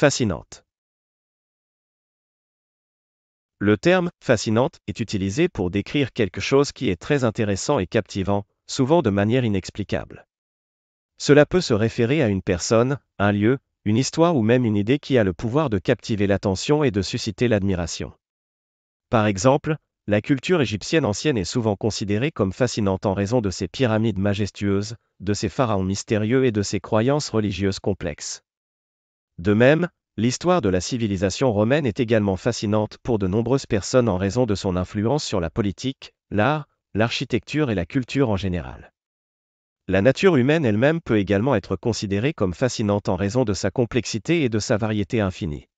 fascinante. Le terme fascinante est utilisé pour décrire quelque chose qui est très intéressant et captivant, souvent de manière inexplicable. Cela peut se référer à une personne, un lieu, une histoire ou même une idée qui a le pouvoir de captiver l'attention et de susciter l'admiration. Par exemple, la culture égyptienne ancienne est souvent considérée comme fascinante en raison de ses pyramides majestueuses, de ses pharaons mystérieux et de ses croyances religieuses complexes. De même, l'histoire de la civilisation romaine est également fascinante pour de nombreuses personnes en raison de son influence sur la politique, l'art, l'architecture et la culture en général. La nature humaine elle-même peut également être considérée comme fascinante en raison de sa complexité et de sa variété infinie.